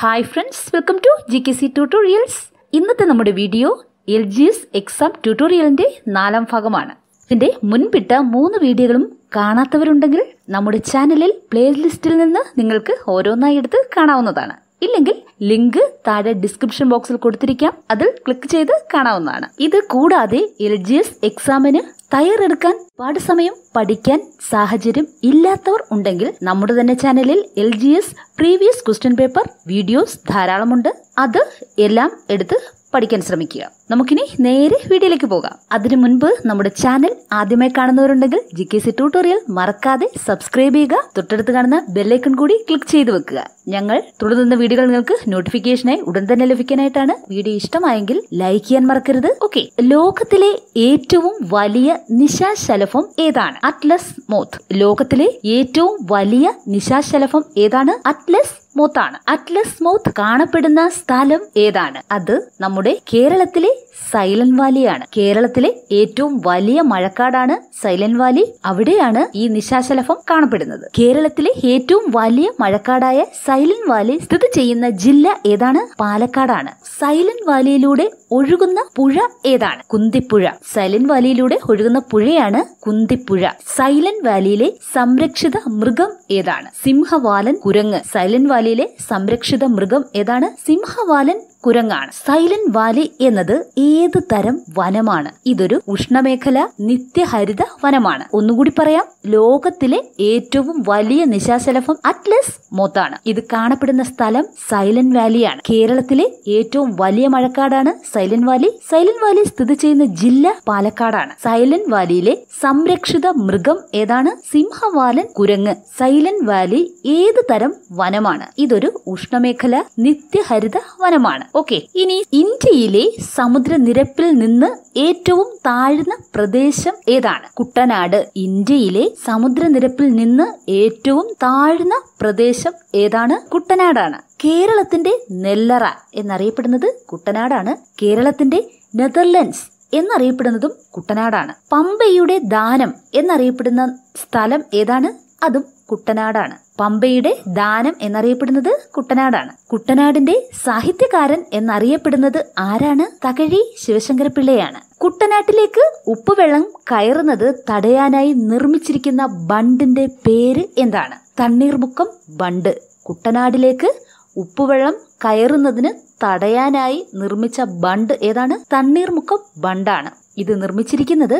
hi friends welcome to G K C tutorials ഇന്നത്തെ നമ്മുടെ video L G S exam ട്യൂട്ടോറിയലിൻ്റെ നാലാം ഭാഗമാണ് ഇതിൻ്റെ മുൻപിട്ട മൂന്ന് വീഡിയോകളും കാണാത്തവരുണ്ടെങ്കിൽ നമ്മുടെ ചാനലിൽ പ്ലേലിസ്റ്റിൽ നിന്ന് നിങ്ങൾക്ക് ഓരോന്നായി എടുത്ത് കാണാവുന്നതാണ് ഇല്ലെങ്കിൽ ലിങ്ക് താഴെ ഡിസ്ക്രിപ്ഷൻ ബോക്സിൽ കൊടുത്തിരിക്കാം അതിൽ ക്ലിക്ക് ചെയ്ത് കാണാവുന്നതാണ് ഇത് കൂടാതെ എൽ ജി എസ് എക്സാമിന് തയ്യാറെടുക്കാൻ പാഠസമയം പഠിക്കാൻ സാഹചര്യം ഇല്ലാത്തവർ ഉണ്ടെങ്കിൽ നമ്മുടെ തന്നെ ചാനലിൽ L G S previous question paper videos ധാരാളമുണ്ട് അത് എല്ലാം എടുത്ത് പഠിക്കാൻ ശ്രമിക്കുക നമുക്കിനി നേരെ വീഡിയോയിലേക്ക് പോകാം അതിനു മുൻപ് നമ്മുടെ ചാനൽ ആദ്യമായി കാണുന്നവരുണ്ടെങ്കിൽ ജി കെ സി ട്യൂട്ടോറിയൽ മറക്കാതെ സബ്സ്ക്രൈബ് ചെയ്യുക തൊട്ടടുത്ത് കാണുന്ന ബെല്ലൈക്കൺ കൂടി ക്ലിക്ക് ചെയ്ത് വെക്കുക ഞങ്ങൾ തുടർന്ന് വീഡിയോകൾ നിങ്ങൾക്ക് നോട്ടിഫിക്കേഷനായി ഉടൻ തന്നെ ലഭിക്കാനായിട്ടാണ് വീഡിയോ ഇഷ്ടമായെങ്കിൽ ലൈക്ക് ചെയ്യാൻ മറക്കരുത് ഓക്കെ ലോകത്തിലെ ഏറ്റവും വലിയ നിശാശലഭം ഏതാണ് അറ്റ്ലസ് മോത്ത് ലോകത്തിലെ ഏറ്റവും വലിയ നിശാശലഭം ഏതാണ് അറ്റ്ലസ് സ്മൂത്താണ് അറ്റ്ലസ് സ്മൂത്ത് കാണപ്പെടുന്ന സ്ഥലം ഏതാണ് അത് നമ്മുടെ കേരളത്തിലെ സൈലന്റ് വാലിയാണ് കേരളത്തിലെ ഏറ്റവും വലിയ മഴക്കാടാണ് സൈലന്റ് വാലി അവിടെയാണ് ഈ നിശാശലഭം കാണപ്പെടുന്നത് കേരളത്തിലെ ഏറ്റവും വലിയ മഴക്കാടായ സൈലന്റ് വാലി സ്ഥിതി ചെയ്യുന്ന ജില്ല ഏതാണ് പാലക്കാടാണ് സൈലന്റ് വാലിയിലൂടെ ഒഴുകുന്ന പുഴ ഏതാണ് കുന്തിപ്പുഴ സൈലന്റ് വാലിയിലൂടെ ഒഴുകുന്ന പുഴയാണ് കുന്തിപ്പുഴ സൈലന്റ് വാലിയിലെ സംരക്ഷിത മൃഗം ഏതാണ് സിംഹവാലൻ കുരങ്ങ് സൈലന്റ് വാലി വനശാലയിലെ സംരക്ഷിത മൃഗം ഏതാണ് സിംഹവാലൻ കുരങ്ങാണ് സൈലന്റ് വാലി എന്നത് ഏത് തരം വനമാണ് ഇതൊരു ഉഷ്ണമേഖല നിത്യഹരിത വനമാണ് ഒന്നുകൂടി പറയാം ലോകത്തിലെ ഏറ്റവും വലിയ നിശാശലഭം അറ്റ്ലസ് മോത്താണ് ഇത് കാണപ്പെടുന്ന സ്ഥലം സൈലന്റ് വാലിയാണ് കേരളത്തിലെ ഏറ്റവും വലിയ മഴക്കാടാണ് സൈലന്റ് വാലി സൈലന്റ് വാലി സ്ഥിതി ചെയ്യുന്ന ജില്ല പാലക്കാടാണ് സൈലന്റ് വാലിയിലെ സംരക്ഷിത മൃഗം ഏതാണ് സിംഹവാലൻ കുരങ്ങ് സൈലന്റ് വാലി ഏത് തരം വനമാണ് ഇതൊരു ഉഷ്ണമേഖല നിത്യഹരിത വനമാണ് ഓക്കെ ഇനി ഇന്ത്യയിലെ സമുദ്രനിരപ്പിൽ നിന്ന് ഏറ്റവും താഴ്ന്ന പ്രദേശം ഏതാണ് കുട്ടനാട് ഇന്ത്യയിലെ സമുദ്രനിരപ്പിൽ നിന്ന് ഏറ്റവും താഴ്ന്ന പ്രദേശം ഏതാണ് കുട്ടനാടാണ് കേരളത്തിന്റെ നെല്ലറ എന്നറിയപ്പെടുന്നത് കുട്ടനാടാണ് കേരളത്തിന്റെ നെതർലൻഡ്സ് എന്നറിയപ്പെടുന്നതും കുട്ടനാടാണ് പമ്പയുടെ ദാനം എന്നറിയപ്പെടുന്ന സ്ഥലം ഏതാണ് അതും കുട്ടനാടാണ് പമ്പയുടെ ദാനം എന്നറിയപ്പെടുന്നത് കുട്ടനാടാണ് കുട്ടനാടിന്റെ സാഹിത്യകാരൻ എന്നറിയപ്പെടുന്നത് ആരാണ് തകഴി പിള്ളയാണ് കുട്ടനാട്ടിലേക്ക് ഉപ്പുവെള്ളം കയറുന്നത് തടയാനായി നിർമ്മിച്ചിരിക്കുന്ന ബണ്ടിന്റെ പേര് എന്താണ് തണ്ണീർമുക്കം ബണ്ട് കുട്ടനാടിലേക്ക് ഉപ്പുവെള്ളം കയറുന്നതിന് തടയാനായി നിർമ്മിച്ച ബണ്ട് ഏതാണ് തണ്ണീർമുക്കം ബണ്ടാണ് ഇത് നിർമ്മിച്ചിരിക്കുന്നത്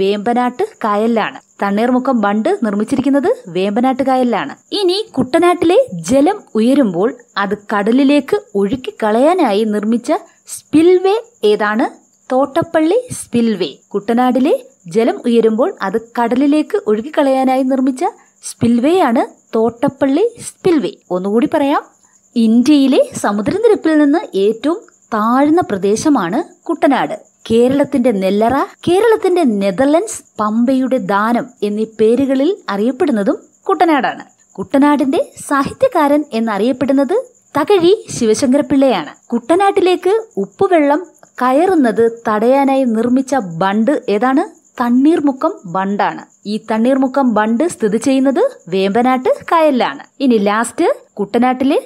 വേമ്പനാട്ട് കായലിലാണ് തണ്ണീർമുക്കം ബണ്ട് നിർമ്മിച്ചിരിക്കുന്നത് വേമ്പനാട്ട് കായലിലാണ് ഇനി കുട്ടനാട്ടിലെ ജലം ഉയരുമ്പോൾ അത് കടലിലേക്ക് ഒഴുക്കി കളയാനായി നിർമ്മിച്ച സ്പിൽവേ ഏതാണ് തോട്ടപ്പള്ളി സ്പിൽവേ കുട്ടനാടിലെ ജലം ഉയരുമ്പോൾ അത് കടലിലേക്ക് കളയാനായി നിർമ്മിച്ച സ്പിൽവേ ആണ് തോട്ടപ്പള്ളി സ്പിൽവേ ഒന്നുകൂടി പറയാം ഇന്ത്യയിലെ സമുദ്രനിരപ്പിൽ നിന്ന് ഏറ്റവും താഴ്ന്ന പ്രദേശമാണ് കുട്ടനാട് കേരളത്തിന്റെ നെല്ലറ കേരളത്തിന്റെ നെതർലൻഡ്സ് പമ്പയുടെ ദാനം എന്നീ പേരുകളിൽ അറിയപ്പെടുന്നതും കുട്ടനാടാണ് കുട്ടനാടിന്റെ സാഹിത്യകാരൻ എന്നറിയപ്പെടുന്നത് തകഴി ശിവശങ്കരപ്പിള്ളയാണ് കുട്ടനാട്ടിലേക്ക് ഉപ്പുവെള്ളം കയറുന്നത് തടയാനായി നിർമ്മിച്ച ബണ്ട് ഏതാണ് തണ്ണീർമുക്കം ബണ്ടാണ് ഈ തണ്ണീർമുക്കം ബണ്ട് സ്ഥിതി ചെയ്യുന്നത് വേമ്പനാട്ട് കായലിലാണ് ഇനി ലാസ്റ്റ് കുട്ടനാട്ടിലെ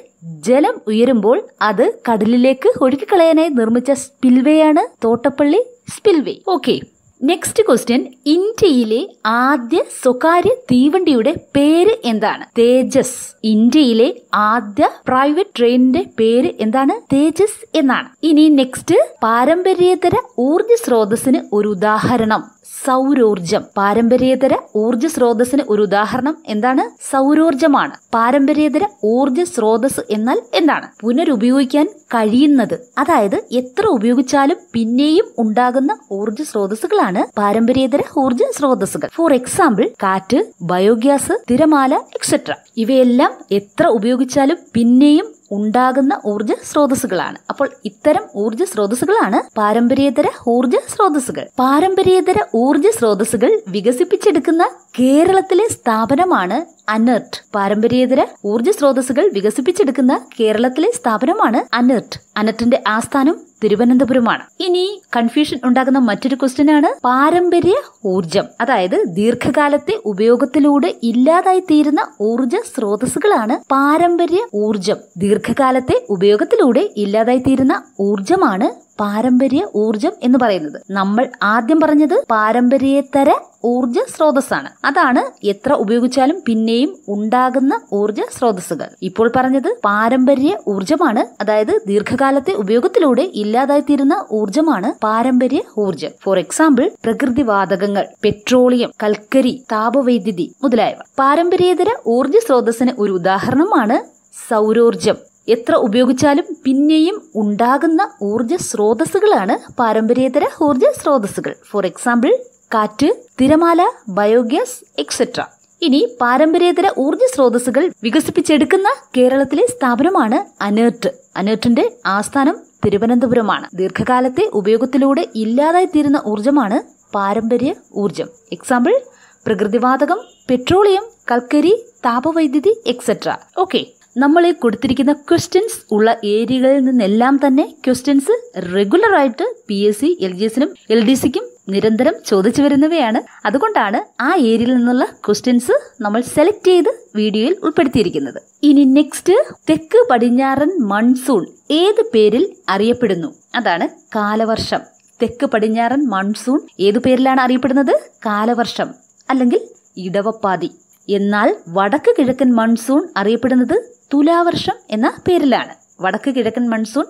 ജലം ഉയരുമ്പോൾ അത് കടലിലേക്ക് ഒഴുക്കിക്കളയാനായി നിർമ്മിച്ച സ്പിൽവേയാണ് Thottappally spillway okay next question ഇന്ത്യയിലെ ആദ്യ സ്വകാര്യ തീവണ്ടിയുടെ പേര് എന്താണ് തേജസ് ഇന്ത്യയിലെ ആദ്യ പ്രൈവറ്റ് ട്രെയിനിന്റെ പേര് എന്താണ് തേജസ് എന്നാണ് ഇനി നെക്സ്റ്റ് പാരമ്പര്യേതര ഊർജ്ജ സ്രോതസ്സിന് ഒരു ഉദാഹരണം സൗരോർജം പാരമ്പര്യേതര ഊർജ്ജ സ്രോതസ്സിന് ഒരു ഉദാഹരണം എന്താണ് സൗരോർജമാണ് പാരമ്പര്യേതര ഊർജ്ജ സ്രോതസ് എന്നാൽ എന്താണ് പുനരുപയോഗിക്കാൻ കഴിയുന്നത് അതായത് എത്ര ഉപയോഗിച്ചാലും പിന്നെയും ഉണ്ടാകുന്ന ഊർജ്ജ സ്രോതസ്സുകളാണ് പാരമ്പര്യേതര ഊർജ്ജ സ്രോതസ്സുകൾ ഫോർ എക്സാമ്പിൾ കാറ്റ് ബയോഗ്യാസ് തിരമാല എക്സെട്ര ഇവയെല്ലാം എത്ര ഉപയോഗിച്ചാലും പിന്നെയും ഉണ്ടാകുന്ന ഊർജ്ജ സ്രോതസ്സുകളാണ് അപ്പോൾ ഇത്തരം ഊർജ്ജ സ്രോതസ്സുകളാണ് പാരമ്പര്യേതര ഊർജ്ജ സ്രോതസ്സുകൾ പാരമ്പര്യേതര ഊർജ്ജ സ്രോതസ്സുകൾ വികസിപ്പിച്ചെടുക്കുന്ന കേരളത്തിലെ സ്ഥാപനമാണ് അനർട്ട് പാരമ്പര്യേതര ഊർജ്ജ സ്രോതസ്സുകൾ വികസിപ്പിച്ചെടുക്കുന്ന കേരളത്തിലെ സ്ഥാപനമാണ് അനർട്ട് അനർട്ടിന്റെ ആസ്ഥാനം തിരുവനന്തപുരമാണ് ഇനി കൺഫ്യൂഷൻ ഉണ്ടാകുന്ന മറ്റൊരു ക്വസ്റ്റ്യൻ ആണ് പാരമ്പര്യ ഊർജം അതായത് ദീർഘകാലത്തെ ഉപയോഗത്തിലൂടെ ഇല്ലാതായി തീരുന്ന ഊർജ സ്രോതസ്സുകളാണ് പാരമ്പര്യ ഊർജം ദീർഘകാലത്തെ ഉപയോഗത്തിലൂടെ ഇല്ലാതായി തീരുന്ന ഊർജമാണ് പാരമ്പര്യ ഊർജം എന്ന് പറയുന്നത് നമ്മൾ ആദ്യം പറഞ്ഞത് പാരമ്പര്യേതര ഊർജ സ്രോതസ്സാണ് അതാണ് എത്ര ഉപയോഗിച്ചാലും പിന്നെയും ഉണ്ടാകുന്ന ഊർജ സ്രോതസ്സുകൾ ഇപ്പോൾ പറഞ്ഞത് പാരമ്പര്യ ഊർജമാണ് അതായത് ദീർഘകാലത്തെ ഉപയോഗത്തിലൂടെ ഇല്ലാതായിത്തീരുന്ന ഊർജമാണ് പാരമ്പര്യ ഊർജം ഫോർ എക്സാമ്പിൾ പ്രകൃതിവാതകങ്ങൾ പെട്രോളിയം കൽക്കരി താപവൈദ്യുതി മുതലായവ പാരമ്പര്യേതര ഊർജ സ്രോതസ്സിന് ഒരു ഉദാഹരണമാണ് സൗരോർജം എത്ര ഉപയോഗിച്ചാലും പിന്നെയും ഉണ്ടാകുന്ന ഊർജ സ്രോതസ്സുകളാണ് പാരമ്പര്യേതര ഊർജ സ്രോതസ്സുകൾ ഫോർ എക്സാമ്പിൾ കാറ്റ് തിരമാല ബയോഗ്യാസ് എക്സെട്ര ഇനി പാരമ്പര്യേതര ഊർജ സ്രോതസ്സുകൾ വികസിപ്പിച്ചെടുക്കുന്ന കേരളത്തിലെ സ്ഥാപനമാണ് അനേർട്ട് അനേർട്ടിന്റെ ആസ്ഥാനം തിരുവനന്തപുരമാണ് ദീർഘകാലത്തെ ഉപയോഗത്തിലൂടെ ഇല്ലാതായി തീരുന്ന ഊർജമാണ് പാരമ്പര്യ ഊർജം എക്സാമ്പിൾ പ്രകൃതിവാതകം പെട്രോളിയം കൽക്കരി താപവൈദ്യുതി എക്സെട്ര ഓക്കെ നമ്മൾ ഈ കൊടുത്തിരിക്കുന്ന ക്വസ്റ്റ്യൻസ് ഉള്ള ഏരിയകളിൽ നിന്നെല്ലാം തന്നെ ക്വസ്റ്റ്യൻസ് റെഗുലറായിട്ട് P S C L G എസിനും എൽ ഡി സിക്കും നിരന്തരം ചോദിച്ചു വരുന്നവയാണ് അതുകൊണ്ടാണ് ആ ഏരിയയിൽ നിന്നുള്ള ക്വസ്റ്റ്യൻസ് നമ്മൾ സെലക്ട് ചെയ്ത് വീഡിയോയിൽ ഉൾപ്പെടുത്തിയിരിക്കുന്നത് ഇനി നെക്സ്റ്റ് തെക്ക് പടിഞ്ഞാറൻ മൺസൂൺ ഏത് പേരിൽ അറിയപ്പെടുന്നു അതാണ് കാലവർഷം തെക്ക് പടിഞ്ഞാറൻ മൺസൂൺ ഏതു പേരിലാണ് അറിയപ്പെടുന്നത് കാലവർഷം അല്ലെങ്കിൽ ഇടവപ്പാതി എന്നാൽ വടക്ക് കിഴക്കൻ മൺസൂൺ അറിയപ്പെടുന്നത് തുലാവർഷം എന്ന പേരിലാണ് വടക്ക് കിഴക്കൻ മൺസൂൺ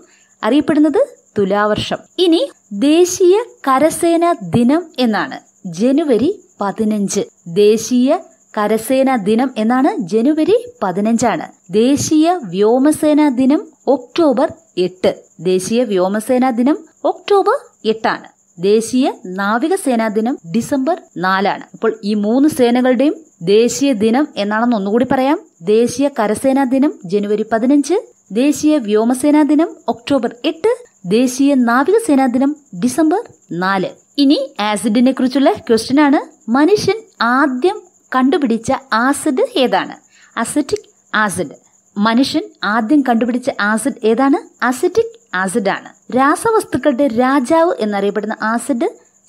അറിയപ്പെടുന്നത് തുലാവർഷം ഇനി ദേശീയ കരസേനാ ദിനം എന്നാണ് ജനുവരി പതിനഞ്ച് ദേശീയ കരസേനാ ദിനം എന്നാണ് ജനുവരി പതിനഞ്ചാണ് ദേശീയ വ്യോമസേനാ ദിനം ഒക്ടോബർ എട്ട് ദേശീയ വ്യോമസേനാ ദിനം ഒക്ടോബർ എട്ടാണ് ദേശീയ നാവികസേനാ ദിനം ഡിസംബർ നാലാണ് അപ്പോൾ ഈ മൂന്ന് സേനകളുടെയും ദേശീയ ദിനം എന്നാണെന്ന് ഒന്നുകൂടി പറയാം ദേശീയ കരസേനാ ദിനം ജനുവരി പതിനഞ്ച് ദേശീയ വ്യോമസേനാ ദിനം ഒക്ടോബർ എട്ട് ദേശീയ നാവികസേനാ ദിനം ഡിസംബർ നാല് ഇനി ആസിഡിനെ കുറിച്ചുള്ള ക്വസ്റ്റ്യൻ ആണ് മനുഷ്യൻ ആദ്യം കണ്ടുപിടിച്ച ആസിഡ് ഏതാണ് അസറ്റിക് ആസിഡ് മനുഷ്യൻ ആദ്യം കണ്ടുപിടിച്ച ആസിഡ് ഏതാണ് അസറ്റിക് ആസിഡ് ആണ് രാസവസ്തുക്കളുടെ രാജാവ് എന്നറിയപ്പെടുന്ന ആസിഡ്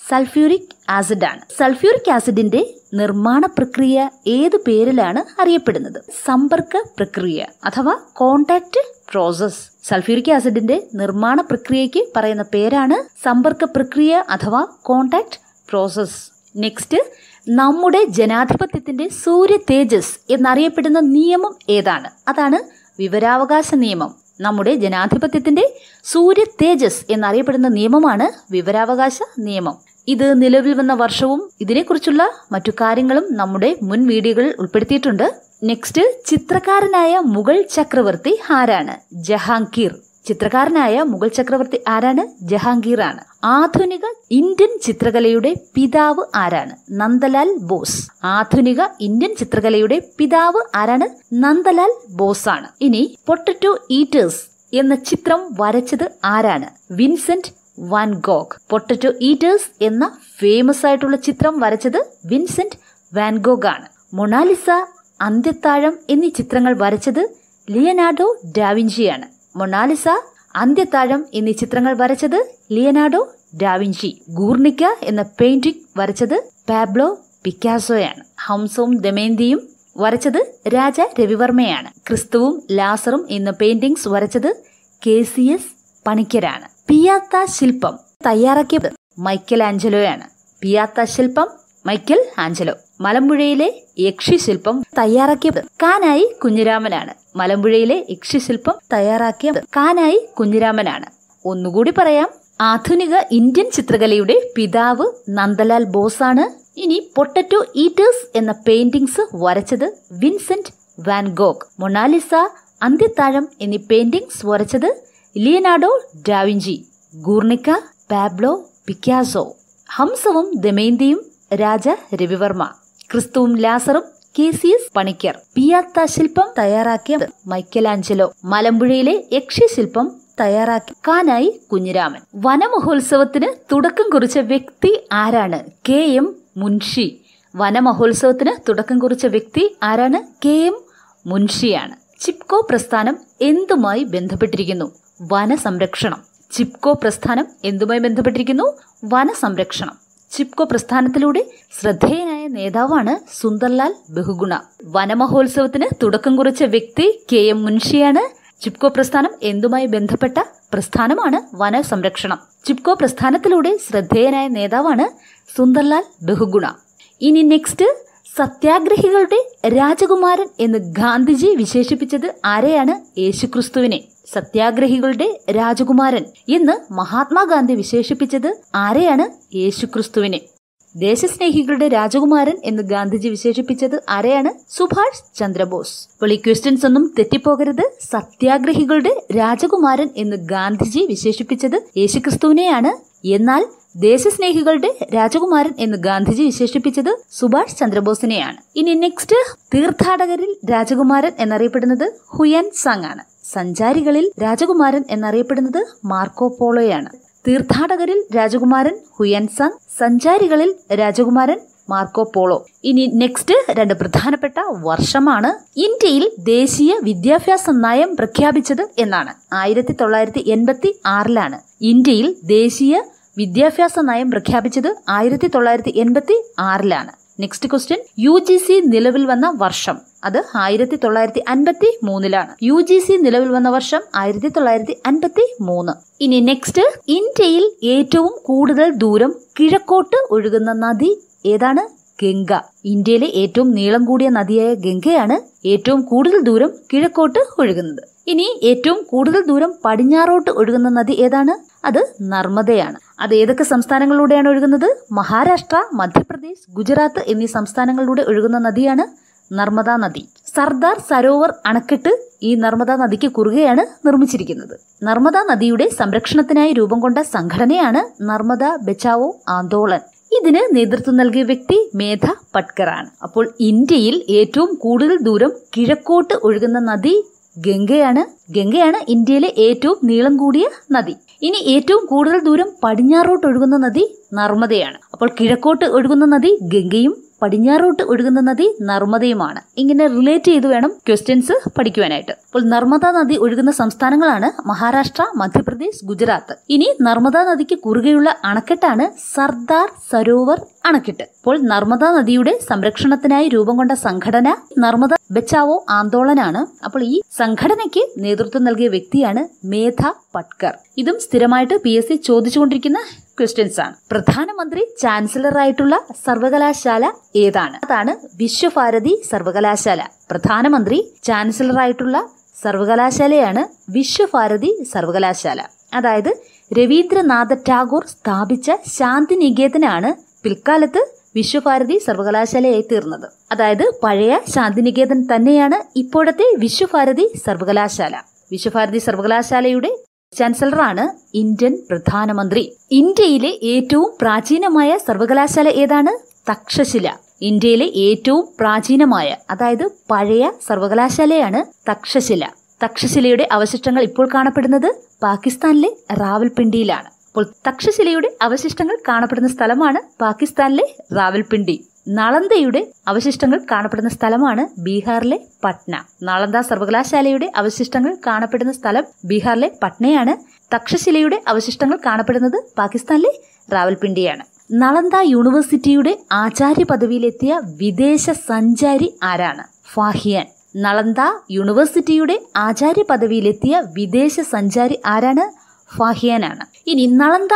സൾഫ്യൂരിക് ആസിഡ് ആണ് സൾഫ്യൂരിക് ആസിഡിന്റെ നിർമ്മാണ പ്രക്രിയ ഏത് പേരിലാണ് അറിയപ്പെടുന്നത് സമ്പർക്ക പ്രക്രിയ അഥവാ കോണ്ടാക്ട് പ്രോസസ് സൾഫ്യൂരിക് ആസിഡിന്റെ നിർമ്മാണ പ്രക്രിയയ്ക്ക് പറയുന്ന പേരാണ് സമ്പർക്ക പ്രക്രിയ അഥവാ കോണ്ടാക്ട് പ്രോസസ് നെക്സ്റ്റ് നമ്മുടെ ജനാധിപത്യത്തിന്റെ സൂര്യ തേജസ് എന്നറിയപ്പെടുന്ന നിയമം ഏതാണ് അതാണ് വിവരാവകാശ നിയമം നമ്മുടെ ജനാധിപത്യത്തിന്റെ സൂര്യ തേജസ് എന്നറിയപ്പെടുന്ന നിയമമാണ് വിവരാവകാശ നിയമം ഇത് നിലവിൽ വന്ന വർഷവും ഇതിനെക്കുറിച്ചുള്ള മറ്റു കാര്യങ്ങളും നമ്മുടെ മുൻ വീഡിയോകളിൽ ഉൾപ്പെടുത്തിയിട്ടുണ്ട് നെക്സ്റ്റ് ചിത്രകാരനായ മുഗൾ ചക്രവർത്തി ആരാണ് ജഹാംഗീർ ചിത്രകാരനായ മുഗൾ ചക്രവർത്തി ആരാണ് ജഹാംഗീർ ആണ് ആധുനിക ഇന്ത്യൻ ചിത്രകലയുടെ പിതാവ് ആരാണ് നന്ദലാൽ ബോസ് ആധുനിക ഇന്ത്യൻ ചിത്രകലയുടെ പിതാവ് ആരാണ് നന്ദലാൽ ബോസ് ആണ് ഇനി പൊട്ടറ്റോ ഈറ്റേഴ്സ് എന്ന ചിത്രം വരച്ചത് ആരാണ് Vincent van Gogh Potato eaters എന്ന ഫേമസ് ആയിട്ടുള്ള ചിത്രം വരച്ചത് വിൻസെന്റ് വാൻഗോഗ് ആണ് മൊണാലിസ അന്ത്യത്താഴം എന്നീ ചിത്രങ്ങൾ വരച്ചത് ലിയനാർഡോ ആണ് മൊണാലിസ അന്ത്യത്താഴം എന്നീ ചിത്രങ്ങൾ വരച്ചത് ലിയനാർഡോ ഡാവിഞ്ചി ഗൂർണിക്ക എന്ന പെയിന്റിംഗ് വരച്ചത് പാബ്ലോ പിക്കാസോയാണ് ഹംസവും ദമേന്തിയും വരച്ചത് രാജ രവിവർമ്മയാണ് ക്രിസ്തുവും ലാസറും എന്ന പെയിന്റിംഗ്സ് വരച്ചത് കെ സി എസ് പണിക്കരാണ് പിയാത്ത ശില്പം തയ്യാറാക്കിയത് മൈക്കൽ ആഞ്ചലോയാണ് പിയാത്ത ശില്പം മൈക്കൽ ആഞ്ചലോ മലമ്പുഴയിലെ യക്ഷിശില്പം തയ്യാറാക്കിയത് കാനായി കുഞ്ഞിരാമനാണ് മലമ്പുഴയിലെ യക്ഷിശില്പം തയ്യാറാക്കിയത് കാനായി കുഞ്ഞിരാമനാണ് ഒന്നുകൂടി പറയാം ആധുനിക ഇന്ത്യൻ ചിത്രകലയുടെ പിതാവ് നന്ദലാൽ ബോസാണ് ഇനി പൊട്ടറ്റോ ഈറ്റേഴ്സ് എന്ന പെയിന്റിങ്സ് വരച്ചത് വിൻസെന്റ് വാൻ മൊണാലിസ അന്ത്യത്താഴം എന്നീ പെയിന്റിങ്സ് വരച്ചത് Leonardo da Vinci Guernica Pablo Picasso ഹംസവും ദമേന്തിയും രാജ രവിവർമ്മ ക്രിസ്തുവും ലാസറും K C S Panicker Pieta ശില്പം തയ്യാറാക്കിയ മൈക്കലാഞ്ചലോ മലമ്പുഴയിലെ യക്ഷ്യശില്പം തയ്യാറാക്കി കാനായി കുഞ്ഞിരാമൻ വനമഹോത്സവത്തിന് തുടക്കം കുറിച്ച വ്യക്തി ആരാണ് കെ എം മുൻഷി വനമഹോത്സവത്തിന് തുടക്കം കുറിച്ച വ്യക്തി ആരാണ് കെ എം മുൻഷിയാണ് ചിപ്കോ പ്രസ്ഥാനം എന്തുമായി ബന്ധപ്പെട്ടിരിക്കുന്നു വനസംരക്ഷണം ചിപ്കോ പ്രസ്ഥാനം എന്തുമായി ബന്ധപ്പെട്ടിരിക്കുന്നു വനസംരക്ഷണം ചിപ്കോ പ്രസ്ഥാനത്തിലൂടെ ശ്രദ്ധേയനായ നേതാവാണ് സുന്ദർലാൽ ബഹുഗുണ വനമഹോത്സവത്തിന് തുടക്കം കുറിച്ച വ്യക്തി കെ എം മുൻഷിയാണ് ചിപ്കോ പ്രസ്ഥാനം എന്തുമായി ബന്ധപ്പെട്ട പ്രസ്ഥാനമാണ് വനസംരക്ഷണം ചിപ്കോ പ്രസ്ഥാനത്തിലൂടെ ശ്രദ്ധേയനായ നേതാവാണ് സുന്ദർലാൽ ബഹുഗുണ ഇനി നെക്സ്റ്റ് സത്യാഗ്രഹികളുടെ രാജകുമാരൻ എന്ന് ഗാന്ധിജി വിശേഷിപ്പിച്ചത് ആരെയാണ് യേശുക്രിസ്തുവിനെ സത്യാഗ്രഹികളുടെ രാജകുമാരൻ എന്ന് മഹാത്മാഗാന്ധി വിശേഷിപ്പിച്ചത് ആരെയാണ് യേശുക്രിസ്തുവിനെ ദേശസ്നേഹികളുടെ രാജകുമാരൻ എന്ന് ഗാന്ധിജി വിശേഷിപ്പിച്ചത് ആരെയാണ് സുഭാഷ് ചന്ദ്രബോസ് അപ്പോൾ ഈ ക്വസ്റ്റ്യൻസ് ഒന്നും തെറ്റിപ്പോകരുത് സത്യാഗ്രഹികളുടെ രാജകുമാരൻ എന്ന് ഗാന്ധിജി വിശേഷിപ്പിച്ചത് യേശുക്രിസ്തുവിനെയാണ് എന്നാൽ ദേശസ്നേഹികളുടെ രാജകുമാരൻ എന്ന് ഗാന്ധിജി വിശേഷിപ്പിച്ചത് സുഭാഷ് ചന്ദ്രബോസിനെയാണ് ഇനി നെക്സ്റ്റ് തീർത്ഥാടകരിൽ രാജകുമാരൻ എന്നറിയപ്പെടുന്നത് ഹുയൻ സംഗ് ആണ് സഞ്ചാരികളിൽ രാജകുമാരൻ എന്നറിയപ്പെടുന്നത് മാർക്കോ പോളോയാണ് തീർത്ഥാടകരിൽ രാജകുമാരൻ ഹുയൻസങ് സഞ്ചാരികളിൽ രാജകുമാരൻ മാർക്കോ പോളോ ഇനി നെക്സ്റ്റ് രണ്ട് പ്രധാനപ്പെട്ട വർഷമാണ് ഇന്ത്യയിൽ ദേശീയ വിദ്യാഭ്യാസ നയം പ്രഖ്യാപിച്ചത് എന്നാണ് ആയിരത്തി തൊള്ളായിരത്തി എൺപത്തി ആറിലാണ് ഇന്ത്യയിൽ ദേശീയ വിദ്യാഭ്യാസ നയം പ്രഖ്യാപിച്ചത് ആയിരത്തി തൊള്ളായിരത്തി എൺപത്തി ആറിലാണ് next question U G C നിലവിൽ വന്ന വർഷം അത് ആയിരത്തി തൊള്ളായിരത്തി അൻപത്തി മൂന്നിലാണ് യു ജി സി നിലവിൽ വന്ന വർഷം ആയിരത്തി തൊള്ളായിരത്തി അൻപത്തി മൂന്ന് ഇനി നെക്സ്റ്റ് ഇന്ത്യയിൽ ഏറ്റവും കൂടുതൽ ദൂരം കിഴക്കോട്ട് ഒഴുകുന്ന നദി ഏതാണ് ഗംഗ ഇന്ത്യയിലെ ഏറ്റവും നീളം കൂടിയ നദിയായ ഗംഗയാണ് ഏറ്റവും കൂടുതൽ ദൂരം കിഴക്കോട്ട് ഒഴുകുന്നത് ഇനി ഏറ്റവും കൂടുതൽ ദൂരം പടിഞ്ഞാറോട്ട് ഒഴുകുന്ന നദി ഏതാണ് അത് നർമ്മദയാണ് അത് ഏതൊക്കെ സംസ്ഥാനങ്ങളിലൂടെയാണ് ഒഴുകുന്നത് മഹാരാഷ്ട്ര മധ്യപ്രദേശ് ഗുജറാത്ത് എന്നീ സംസ്ഥാനങ്ങളിലൂടെ ഒഴുകുന്ന നദിയാണ് നർമ്മദ നദി സർദാർ സരോവർ അണക്കെട്ട് ഈ നർമ്മദ നദിക്ക് കുറുകെയാണ് നിർമ്മിച്ചിരിക്കുന്നത് നർമ്മദ നദിയുടെ സംരക്ഷണത്തിനായി രൂപം കൊണ്ട സംഘടനയാണ് നർമ്മദ ബച്ചാവോ ആന്തോളൻ ഇതിന് നേതൃത്വം നൽകിയ വ്യക്തി മേധ പട്കറാണ് അപ്പോൾ ഇന്ത്യയിൽ ഏറ്റവും കൂടുതൽ ദൂരം കിഴക്കോട്ട് ഒഴുകുന്ന നദി ഗംഗയാണ് ഗംഗയാണ് ഇന്ത്യയിലെ ഏറ്റവും നീളം കൂടിയ നദി ഇനി ഏറ്റവും കൂടുതൽ ദൂരം പടിഞ്ഞാറോട്ട് ഒഴുകുന്ന നദി നർമ്മദയാണ് അപ്പോൾ കിഴക്കോട്ട് ഒഴുകുന്ന നദി ഗംഗയും പടിഞ്ഞാറോട്ട് ഒഴുകുന്ന നദി നർമ്മദയുമാണ് ഇങ്ങനെ റിലേറ്റ് ചെയ്ത് വേണം ക്വസ്റ്റ്യൻസ് പഠിക്കുവാനായിട്ട് അപ്പോൾ നർമ്മദ നദി ഒഴുകുന്ന സംസ്ഥാനങ്ങളാണ് മഹാരാഷ്ട്ര മധ്യപ്രദേശ് ഗുജറാത്ത് ഇനി നർമ്മദ നദിക്ക് കുറുകെയുള്ള അണക്കെട്ടാണ് സർദാർ സരോവർ അണക്കെട്ട് അപ്പോൾ നർമ്മദ നദിയുടെ സംരക്ഷണത്തിനായി രൂപം കൊണ്ട സംഘടന നർമ്മദ ബച്ചാവോ ആന്തോളനാണ് അപ്പോൾ ഈ സംഘടനയ്ക്ക് നേതൃത്വം നൽകിയ വ്യക്തിയാണ് മേധ പട്കർ ഇതും സ്ഥിരമായിട്ട് പി എസ് സി ചോദിച്ചുകൊണ്ടിരിക്കുന്ന ക്വസ്റ്റ്യൻസ് ആണ് പ്രധാനമന്ത്രി ആയിട്ടുള്ള സർവകലാശാല ഏതാണ് അതാണ് വിശ്വഭാരതി സർവകലാശാല പ്രധാനമന്ത്രി ആയിട്ടുള്ള സർവകലാശാലയാണ് വിശ്വഭാരതി സർവകലാശാല അതായത് രവീന്ദ്രനാഥ ടാഗോർ സ്ഥാപിച്ച ശാന്തിനികേതനാണ് പിൽക്കാലത്ത് വിശ്വഭാരതി സർവകലാശാലയായി തീർന്നത് അതായത് പഴയ ശാന്തിനികേതൻ തന്നെയാണ് ഇപ്പോഴത്തെ വിശ്വഭാരതി സർവകലാശാല വിശ്വഭാരതി സർവകലാശാലയുടെ ചാൻസലറാണ് ഇന്ത്യൻ പ്രധാനമന്ത്രി ഇന്ത്യയിലെ ഏറ്റവും പ്രാചീനമായ സർവകലാശാല ഏതാണ് തക്ഷശില ഇന്ത്യയിലെ ഏറ്റവും പ്രാചീനമായ അതായത് പഴയ സർവകലാശാലയാണ് തക്ഷശില തക്ഷശിലയുടെ അവശിഷ്ടങ്ങൾ ഇപ്പോൾ കാണപ്പെടുന്നത് പാകിസ്ഥാനിലെ റാവൽപിണ്ടിയിലാണ് അപ്പോൾ തക്ഷശിലയുടെ അവശിഷ്ടങ്ങൾ കാണപ്പെടുന്ന സ്ഥലമാണ് പാകിസ്ഥാനിലെ റാവൽപിണ്ടി നളന്ദയുടെ അവശിഷ്ടങ്ങൾ കാണപ്പെടുന്ന സ്ഥലമാണ് ബീഹാറിലെ പട്ന നളന്ദ സർവകലാശാലയുടെ അവശിഷ്ടങ്ങൾ കാണപ്പെടുന്ന സ്ഥലം ബീഹാറിലെ പട്നയാണ് തക്ഷശിലയുടെ അവശിഷ്ടങ്ങൾ കാണപ്പെടുന്നത് പാകിസ്ഥാനിലെ റാവൽപിണ്ടിയാണ് നളന്ദ യൂണിവേഴ്സിറ്റിയുടെ ആചാര്യ പദവിയിലെത്തിയ വിദേശ സഞ്ചാരി ആരാണ് ഫാഹിയാൻ നളന്ദ യൂണിവേഴ്സിറ്റിയുടെ ആചാര്യ പദവിയിലെത്തിയ വിദേശ സഞ്ചാരി ആരാണ് ഫാഹിയാനാണ് ഇനി നളന്ദ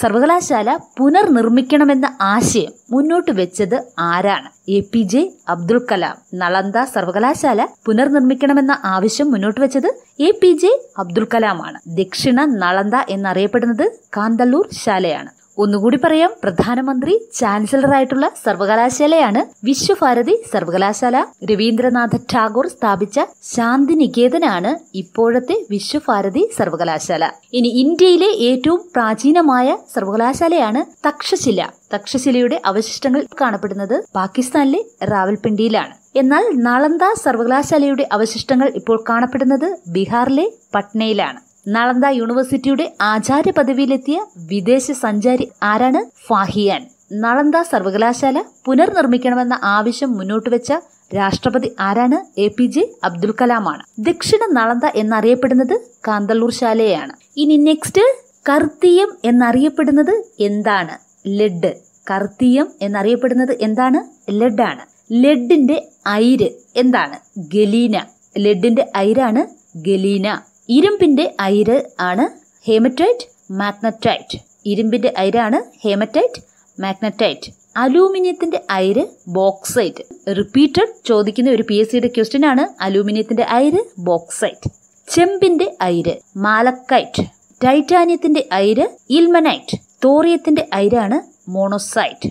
സർവകലാശാല പുനർനിർമ്മിക്കണമെന്ന ആശയം മുന്നോട്ട് വെച്ചത് ആരാണ് A P J Abdul Kalam Nalanda സർവകലാശാല പുനർനിർമ്മിക്കണമെന്ന ആവശ്യം മുന്നോട്ട് വെച്ചത് എ പി ജെ അബ്ദുൾ കലാമാണ് ദക്ഷിണ നളന്ദ എന്നറിയപ്പെടുന്നത് കാന്തല്ലൂർ ശാലയാണ് ഒന്നുകൂടി പറയാം പ്രധാനമന്ത്രി ചാൻസലറായിട്ടുള്ള സർവകലാശാലയാണ് വിശ്വഭാരതി സർവകലാശാല രവീന്ദ്രനാഥ ടാഗോർ സ്ഥാപിച്ച ശാന്തിനികേതനാണ് ഇപ്പോഴത്തെ വിശ്വഭാരതി സർവകലാശാല ഇനി ഇന്ത്യയിലെ ഏറ്റവും പ്രാചീനമായ സർവകലാശാലയാണ് തക്ഷശില തക്ഷശിലയുടെ അവശിഷ്ടങ്ങൾ കാണപ്പെടുന്നത് പാകിസ്ഥാനിലെ റാവൽപിണ്ടിയിലാണ് എന്നാൽ നളന്ദ സർവകലാശാലയുടെ അവശിഷ്ടങ്ങൾ ഇപ്പോൾ കാണപ്പെടുന്നത് ബീഹാറിലെ പട്നയിലാണ് നളന്ദ യൂണിവേഴ്സിറ്റിയുടെ ആചാര്യ പദവിയിലെത്തിയ വിദേശ സഞ്ചാരി ആരാണ് ഫാഹിയാൻ നളന്ദ സർവകലാശാല പുനർനിർമ്മിക്കണമെന്ന ആവശ്യം മുന്നോട്ട് വെച്ച രാഷ്ട്രപതി ആരാണ് എ പി ജെ അബ്ദുൽ കലാമാണ് ദക്ഷിണ നളന്ദ എന്നറിയപ്പെടുന്നത് കാന്തല്ലൂർ ശാലയാണ് ഇനി നെക്സ്റ്റ് കർത്തീയം എന്നറിയപ്പെടുന്നത് എന്താണ് ലെഡ് കർത്തീയം എന്നറിയപ്പെടുന്നത് എന്താണ് ലെഡാണ് ലെഡിന്റെ അയിര് എന്താണ് ഗലീന ലെഡിന്റെ അയിരാണ് ഗലീന ഇരുമ്പിൻ്റെ അയിര് ആണ് ഹേമറ്റൈറ്റ് മാഗ്നറ്റൈറ്റ് ഇരുമ്പിൻ്റെ അയിരാണ് ഹേമറ്റൈറ്റ് മാഗ്നറ്റൈറ്റ് അലൂമിനിയത്തിൻ്റെ അയിര് ബോക്സൈറ്റ് റിപ്പീറ്റഡ് ചോദിക്കുന്ന ഒരു പി എസ് സിയുടെ ക്വസ്റ്റ്യൻ ആണ് അലൂമിനിയത്തിൻ്റെ അയിര് ബോക്സൈറ്റ് ചെമ്പിന്റെ അയിര് മാലക്കൈറ്റ് ടൈറ്റാനിയത്തിന്റെ അയിര് ഇൽമനൈറ്റ് തോറിയത്തിന്റെ അയിരാണ് മോണോസൈറ്റ്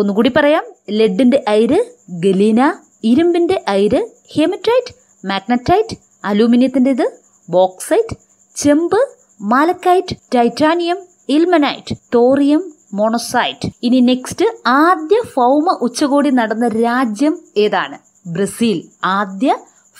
ഒന്നുകൂടി പറയാം ലെഡിന്റെ അയിര് ഗലീന ഇരുമ്പിന്റെ അയിര് ഹെമറ്റൈറ്റ് മാഗ്നറ്റൈറ്റ് ഇത് ബോക്സൈറ്റ് ചെമ്പ് malachite titanium ilmenite thorium monazite ഇനി നെക്സ്റ്റ് ആദ്യ ഫൗമ ഉച്ചകോടി നടന്ന രാജ്യം ഏതാണ് ബ്രസീൽ ആദ്യ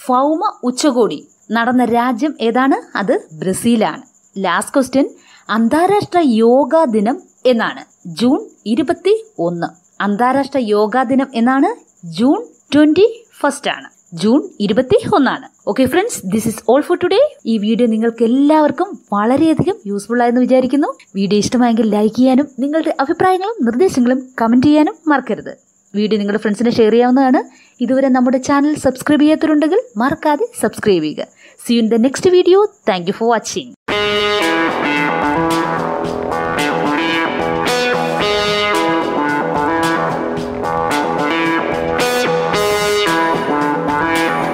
ഫൗമ ഉച്ചകോടി നടന്ന രാജ്യം ഏതാണ് അത് ബ്രസീലാണ് ലാസ്റ്റ് ക്വസ്റ്റ്യൻ അന്താരാഷ്ട്ര യോഗാ ദിനം എന്നാണ് ജൂൺ ഇരുപത്തി ഒന്ന് അന്താരാഷ്ട്ര യോഗാ ദിനം എന്നാണ് ജൂൺ ട്വന്റി ഫസ്റ്റ് ആണ് ജൂൺ ഇരുപത്തി ഒന്നാണ് okay friends this is all for today ഈ വീഡിയോ നിങ്ങൾക്ക് എല്ലാവർക്കും വളരെയധികം യൂസ്ഫുൾ ആയെന്ന് വിചാരിക്കുന്നു വീഡിയോ ഇഷ്ടമായെങ്കിൽ ലൈക്ക് ചെയ്യാനും നിങ്ങളുടെ അഭിപ്രായങ്ങളും നിർദ്ദേശങ്ങളും കമന്റ് ചെയ്യാനും മറക്കരുത് വീഡിയോ നിങ്ങളുടെ ഫ്രണ്ട്സിനെ ഷെയർ ചെയ്യാവുന്നതാണ് ഇതുവരെ നമ്മുടെ ചാനൽ സബ്സ്ക്രൈബ് ചെയ്യാത്തവരുണ്ടെങ്കിൽ മറക്കാതെ സബ്സ്ക്രൈബ് ചെയ്യുക you in the next video thank for watching